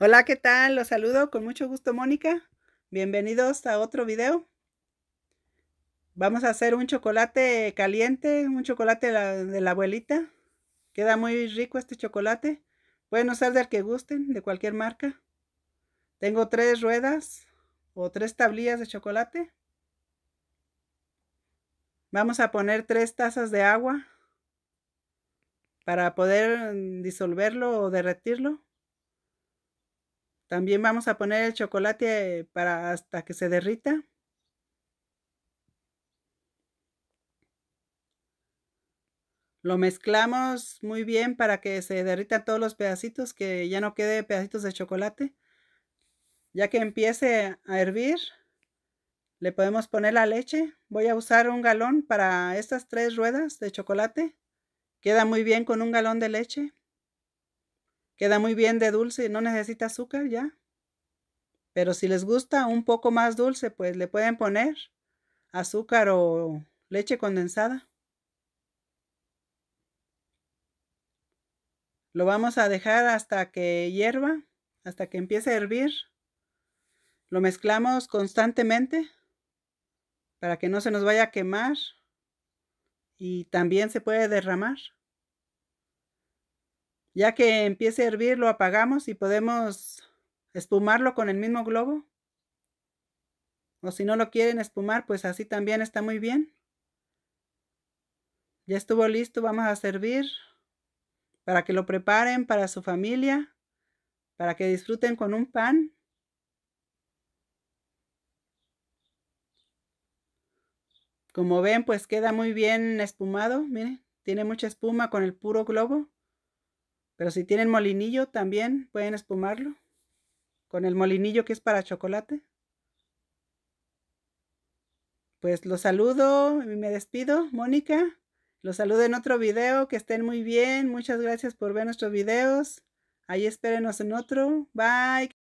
Hola, ¿qué tal? Los saludo con mucho gusto, Mónica. Bienvenidos a otro video. Vamos a hacer un chocolate caliente, un chocolate de la, abuelita. Queda muy rico este chocolate. Pueden usar del que gusten, de cualquier marca. Tengo tres ruedas o tres tablillas de chocolate. Vamos a poner tres tazas de agua para poder mm, disolverlo o derretirlo. También vamos a poner el chocolate para hasta que se derrita. Lo mezclamos muy bien para que se derrita todos los pedacitos, que ya no quede pedacitos de chocolate. Ya que empiece a hervir, le podemos poner la leche. Voy a usar un galón para estas tres ruedas de chocolate. Queda muy bien con un galón de leche. Queda muy bien de dulce, no necesita azúcar ya. Pero si les gusta un poco más dulce, pues le pueden poner azúcar o leche condensada. Lo vamos a dejar hasta que hierva, hasta que empiece a hervir. Lo mezclamos constantemente para que no se nos vaya a quemar y también se puede derramar. Ya que empiece a hervir, lo apagamos y podemos espumarlo con el mismo globo. O si no lo quieren espumar, pues así también está muy bien. Ya estuvo listo, vamos a servir para que lo preparen para su familia, para que disfruten con un pan. Como ven, pues queda muy bien espumado, miren, tiene mucha espuma con el puro globo. Pero si tienen molinillo también pueden espumarlo con el molinillo que es para chocolate. Pues los saludo y me despido, Mónica. Los saludo en otro video, que estén muy bien. Muchas gracias por ver nuestros videos. Ahí espérenos en otro. Bye.